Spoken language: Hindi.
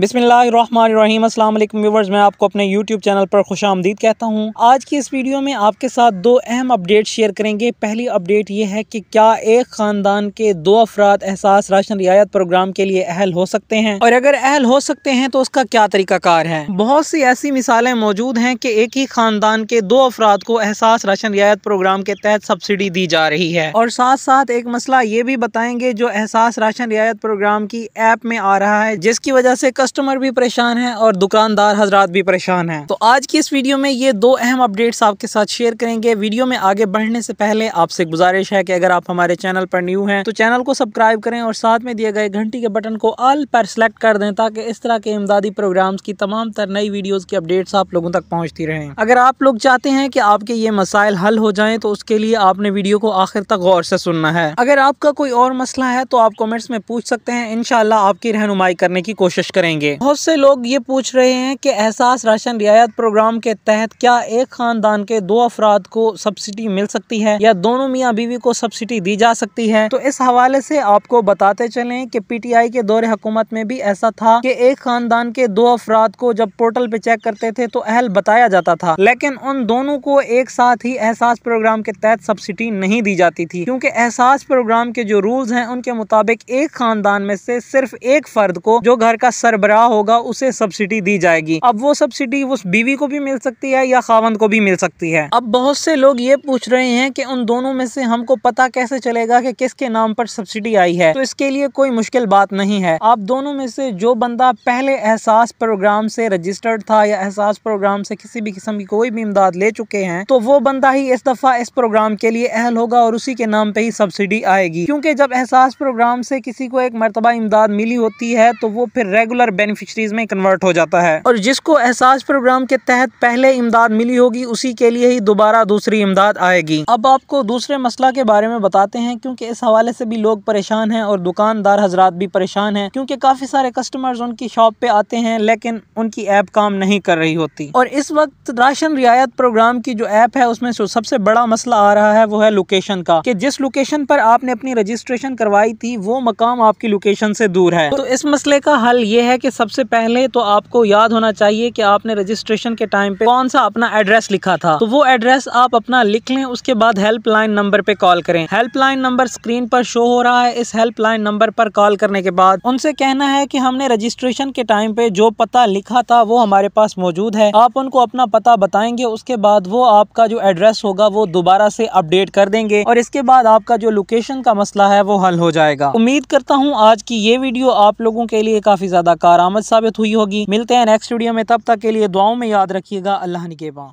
बिसमीम अस्सलाम वालेकुम मैं आपको अपने YouTube चैनल पर खुश आमदीद कहता हूँ आज की इस वीडियो में आपके साथ दो अहम अपडेट शेयर करेंगे पहली अपडेट ये है कि क्या एक ख़ानदान के दो अफराद एहसास राशन रियायत प्रोग्राम के लिए अहल हो सकते हैं और अगर अहल हो सकते हैं तो उसका क्या तरीका कार है बहुत सी ऐसी मिसालें मौजूद हैं कि एक ही ख़ानदान के दो अफराद को एहसास राशन रियायत प्रोग्राम के तहत सब्सिडी दी जा रही है और साथ साथ एक मसला ये भी बताएंगे जो एहसास राशन रियायत प्रोग्राम की ऐप में आ रहा है जिसकी वजह से कस्टमर भी परेशान हैं और दुकानदार हजरात भी परेशान हैं तो आज की इस वीडियो में ये दो अहम अपडेट्स आपके साथ शेयर करेंगे वीडियो में आगे बढ़ने से पहले आपसे गुजारिश है कि अगर आप हमारे चैनल पर न्यू हैं तो चैनल को सब्सक्राइब करें और साथ में दिए गए घंटी के बटन को ऑल पर सेलेक्ट कर दें ताकि इस तरह के इमदादी प्रोग्राम की तमाम तर नई वीडियो की अपडेट्स आप लोगों तक पहुँचती रहे अगर आप लोग चाहते हैं कि आपके ये मसाइल हल हो जाए तो उसके लिए आपने वीडियो को आखिर तक गौर से सुनना है अगर आपका कोई और मसला है तो आप कॉमेंट्स में पूछ सकते हैं इनशाला आपकी रहनुमाई करने की कोशिश करेंगे करेंगे बहुत से लोग ये पूछ रहे हैं कि एहसास राशन रियायत प्रोग्राम के तहत क्या एक खानदान के दो अफराद को सब्सिडी मिल सकती है या दोनों मियाँ बीवी को सब्सिडी दी जा सकती है तो इस हवाले से आपको बताते चले की पी टी आई के दौरे हुकूमत में भी ऐसा था की एक खानदान के दो अफराद को जब पोर्टल पे चेक करते थे तो अहल बताया जाता था लेकिन उन दोनों को एक साथ ही एहसास प्रोग्राम के तहत सब्सिडी नहीं दी जाती थी क्योंकि एहसास प्रोग्राम के जो रूल्स हैं उनके मुताबिक एक खानदान में से सिर्फ एक फर्द को जो घर का सर सरबराह होगा उसे सब्सिडी दी जाएगी अब वो सब्सिडी उस बीवी को भी मिल सकती है या खावंद को भी मिल सकती है अब बहुत से लोग ये पूछ रहे हैं कि उन दोनों में से हमको पता कैसे चलेगा कि किसके नाम पर सब्सिडी आई है तो इसके लिए कोई मुश्किल बात नहीं है आप दोनों में से जो बंदा पहले एहसास प्रोग्राम से रजिस्टर्ड था या एहसास प्रोग्राम से किसी भी किस्म की कोई भी इमदाद ले चुके हैं तो वो बंदा ही इस दफा इस प्रोग्राम के लिए अहल होगा और उसी के नाम पे ही सब्सिडी आएगी क्योंकि जब एहसास प्रोग्राम से किसी को एक मरतबा इमदाद मिली होती है तो वो फिर रेगुलर पर बेनिफिशरीज में कन्वर्ट हो जाता है और जिसको एहसास प्रोग्राम के तहत पहले इमदाद मिली होगी उसी के लिए ही दोबारा दूसरी इमदाद आएगी अब आपको दूसरे मसला के बारे में बताते हैं क्योंकि इस हवाले से भी लोग परेशान हैं और दुकानदार हजरात भी परेशान हैं क्योंकि काफ़ी सारे कस्टमर्स उनकी शॉप पे आते हैं लेकिन उनकी ऐप काम नहीं कर रही होती और इस वक्त राशन रियायत प्रोग्राम की जो ऐप है उसमें जो सबसे बड़ा मसला आ रहा है वो है लोकेशन का कि जिस लोकेशन पर आपने अपनी रजिस्ट्रेशन करवाई थी वो मकाम आपकी लोकेशन से दूर है तो इस मसले का हल ये है कि सबसे पहले तो आपको याद होना चाहिए कि आपने रजिस्ट्रेशन के टाइम पे कौन सा अपना एड्रेस लिखा था तो वो एड्रेस आप अपना लिख लें उसके बाद हेल्पलाइन नंबर पे कॉल करें हेल्पलाइन नंबर स्क्रीन पर शो हो रहा है इस हेल्पलाइन नंबर पर कॉल करने के बाद उनसे कहना है की हमने रजिस्ट्रेशन के टाइम पे जो पता लिखा था वो हमारे पास मौजूद है आप उनको अपना पता बताएंगे उसके बाद वो आपका जो एड्रेस होगा वो दोबारा से अपडेट कर देंगे और इसके बाद आपका जो लोकेशन का मसला है वो हल हो जाएगा उम्मीद करता हूँ आज की ये वीडियो आप लोगों के लिए काफी ज्यादा कारामद साबित हुई होगी मिलते हैं नेक्स्ट वीडियो में तब तक के लिए दुआओं में याद रखिएगा अल्लाह निगेबा